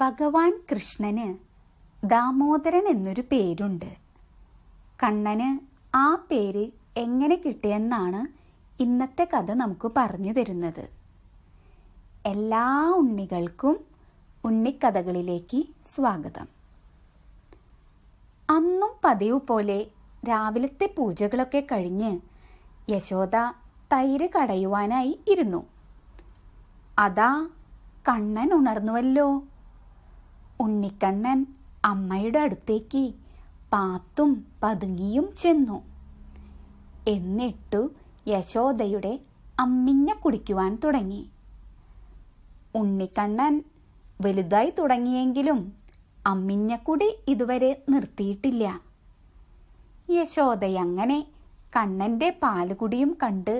ഭഗവാൻ കൃഷ്ണന് ദാമോദരൻ എന്നൊരു പേരുണ്ട് കണ്ണന് ആ പേര് എങ്ങനെ കിട്ടിയെന്നാണ് ഇന്നത്തെ കഥ നമുക്ക് പറഞ്ഞു തരുന്നത് എല്ലാ ഉണ്ണികൾക്കും ഉണ്ണിക്കഥകളിലേക്ക് സ്വാഗതം അന്നും പതിവ് പോലെ രാവിലത്തെ പൂജകളൊക്കെ കഴിഞ്ഞ് യശോദ തൈര് കടയുവാനായി ഇരുന്നു അതാ കണ്ണൻ ഉണർന്നുവല്ലോ ഉണ്ണിക്കണ്ണൻ അമ്മയുടെ അടുത്തേക്ക് പാത്തും പതുങ്ങിയും ചെന്നു എന്നിട്ടു യശോദയുടെ അമ്മിഞ്ഞ കുടിക്കുവാൻ തുടങ്ങി ഉണ്ണിക്കണ്ണൻ വലുതായി തുടങ്ങിയെങ്കിലും അമ്മിഞ്ഞക്കുടി ഇതുവരെ നിർത്തിയിട്ടില്ല യശോദയങ്ങനെ കണ്ണന്റെ പാലുകുടിയും കണ്ട്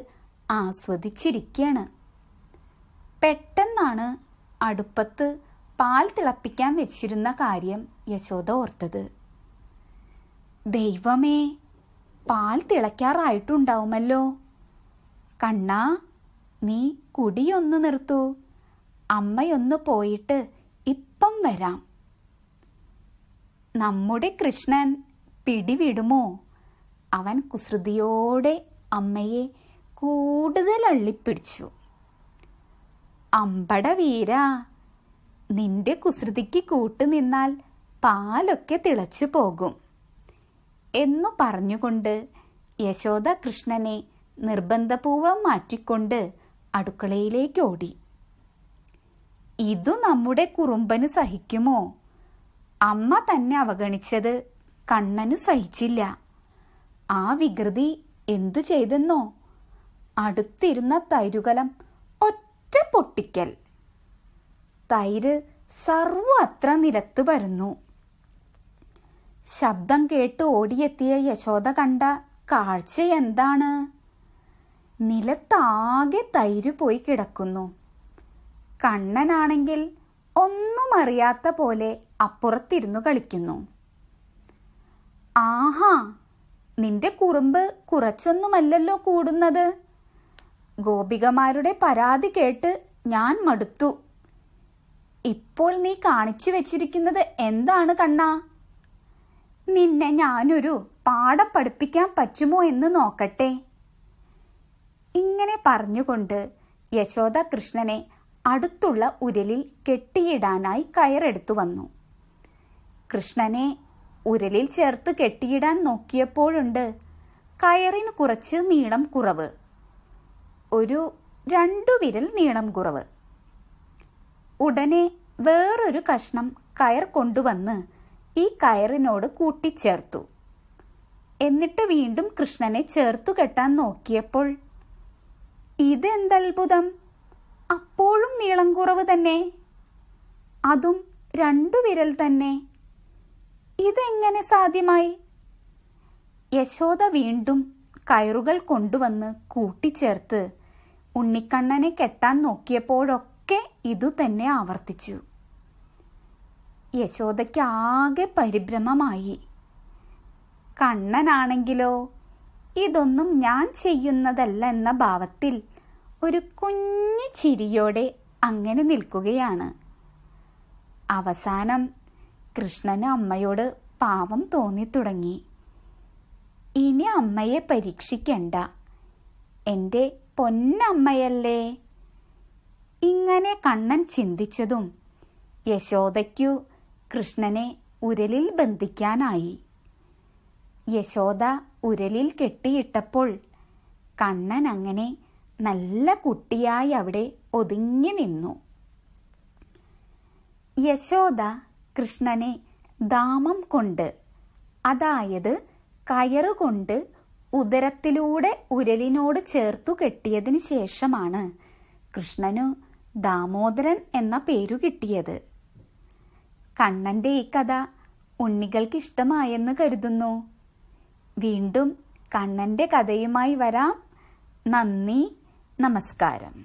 ആസ്വദിച്ചിരിക്കുകയാണ് പെട്ടെന്നാണ് അടുപ്പത്ത് പാൽ തിളപ്പിക്കാൻ വെച്ചിരുന്ന കാര്യം യശോദ ഓർത്തത് ദൈവമേ പാൽ തിളയ്ക്കാറായിട്ടുണ്ടാവുമല്ലോ കണ്ണാ നീ കുടിയൊന്ന് നിർത്തു അമ്മയൊന്ന് പോയിട്ട് ഇപ്പം വരാം നമ്മുടെ കൃഷ്ണൻ പിടിവിടുമോ അവൻ കുസൃതിയോടെ അമ്മയെ കൂടുതൽ അള്ളിപ്പിടിച്ചു അമ്പട നിന്റെ കുസൃതിക്ക് കൂട്ടുനിന്നാൽ പാലൊക്കെ തിളച്ചു പോകും എന്നു പറഞ്ഞുകൊണ്ട് യശോദ കൃഷ്ണനെ നിർബന്ധപൂർവം മാറ്റിക്കൊണ്ട് അടുക്കളയിലേക്ക് ഓടി ഇതു നമ്മുടെ കുറുമ്പന് സഹിക്കുമോ അമ്മ തന്നെ അവഗണിച്ചത് കണ്ണനു സഹിച്ചില്ല ആ വികൃതി എന്തു ചെയ്തെന്നോ അടുത്തിരുന്ന തൈരുകലം ഒറ്റ പൊട്ടിക്കൽ തൈര് അത്ര നിലത്ത് പരന്നു ശബ്ദം കേട്ട് ഓടിയെത്തിയ യശോദ കണ്ട കാഴ്ച എന്താണ് നിലത്താകെ തൈര് പോയി കിടക്കുന്നു കണ്ണനാണെങ്കിൽ ഒന്നും അറിയാത്ത പോലെ അപ്പുറത്തിരുന്നു കളിക്കുന്നു ആഹാ നിന്റെ കുറുമ്പ് കുറച്ചൊന്നുമല്ലല്ലോ കൂടുന്നത് ഗോപികമാരുടെ പരാതി കേട്ട് ഞാൻ മടുത്തു ഇപ്പോൾ നീ കാണിച്ചു വെച്ചിരിക്കുന്നത് എന്താണ് കണ്ണ നിന്നെ ഞാനൊരു പാഠം പഠിപ്പിക്കാൻ പറ്റുമോ എന്ന് നോക്കട്ടെ ഇങ്ങനെ പറഞ്ഞുകൊണ്ട് യശോദ കൃഷ്ണനെ അടുത്തുള്ള ഉരലിൽ കെട്ടിയിടാനായി കയറെടുത്തു വന്നു കൃഷ്ണനെ ഉരലിൽ ചേർത്ത് കെട്ടിയിടാൻ നോക്കിയപ്പോഴുണ്ട് കയറിന് കുറച്ച് നീളം കുറവ് ഒരു രണ്ടു വിരൽ നീളം കുറവ് ഉടനെ വേറൊരു കഷ്ണം കയർ കൊണ്ടുവന്ന് ഈ കയറിനോട് കൂട്ടിച്ചേർത്തു എന്നിട്ട് വീണ്ടും കൃഷ്ണനെ ചേർത്തു കെട്ടാൻ നോക്കിയപ്പോൾ ഇതെന്തത്ഭുതം അപ്പോഴും നീളം കുറവ് തന്നെ അതും രണ്ടു വിരൽ തന്നെ ഇതെങ്ങനെ സാധ്യമായി യശോദ വീണ്ടും കയറുകൾ കൊണ്ടുവന്ന് കൂട്ടിച്ചേർത്ത് ഉണ്ണിക്കണ്ണനെ കെട്ടാൻ നോക്കിയപ്പോഴൊക്കെ ഒക്കെ ഇതുതന്നെ ആവർത്തിച്ചു യശോദയ്ക്ക് പരിഭ്രമമായി കണ്ണനാണെങ്കിലോ ഇതൊന്നും ഞാൻ ചെയ്യുന്നതല്ല എന്ന ഭാവത്തിൽ ഒരു കുഞ്ഞു ചിരിയോടെ അങ്ങനെ നിൽക്കുകയാണ് അവസാനം കൃഷ്ണന് അമ്മയോട് പാവം തോന്നിത്തുടങ്ങി ഇനി അമ്മയെ പരീക്ഷിക്കണ്ട എൻ്റെ പൊന്നമ്മയല്ലേ ഇങ്ങനെ കണ്ണൻ ചിന്തിച്ചതും യശോദയ്ക്കു കൃഷ്ണനെ ഉരലിൽ ബന്ധിക്കാനായി യശോദ ഉരലിൽ കെട്ടിയിട്ടപ്പോൾ കണ്ണൻ അങ്ങനെ നല്ല കുട്ടിയായി അവിടെ ഒതുങ്ങി നിന്നു യശോദ കൃഷ്ണനെ ദാമം കൊണ്ട് അതായത് കയറുകൊണ്ട് ഉദരത്തിലൂടെ ഉരലിനോട് ചേർത്തു കെട്ടിയതിനു ശേഷമാണ് കൃഷ്ണനു ദാമോദരൻ എന്ന പേരു കിട്ടിയത് കണ്ണന്റെ ഈ കഥ ഉണ്ണികൾക്ക് ഇഷ്ടമായെന്ന് കരുതുന്നു വീണ്ടും കണ്ണന്റെ കഥയുമായി വരാം നന്ദി നമസ്കാരം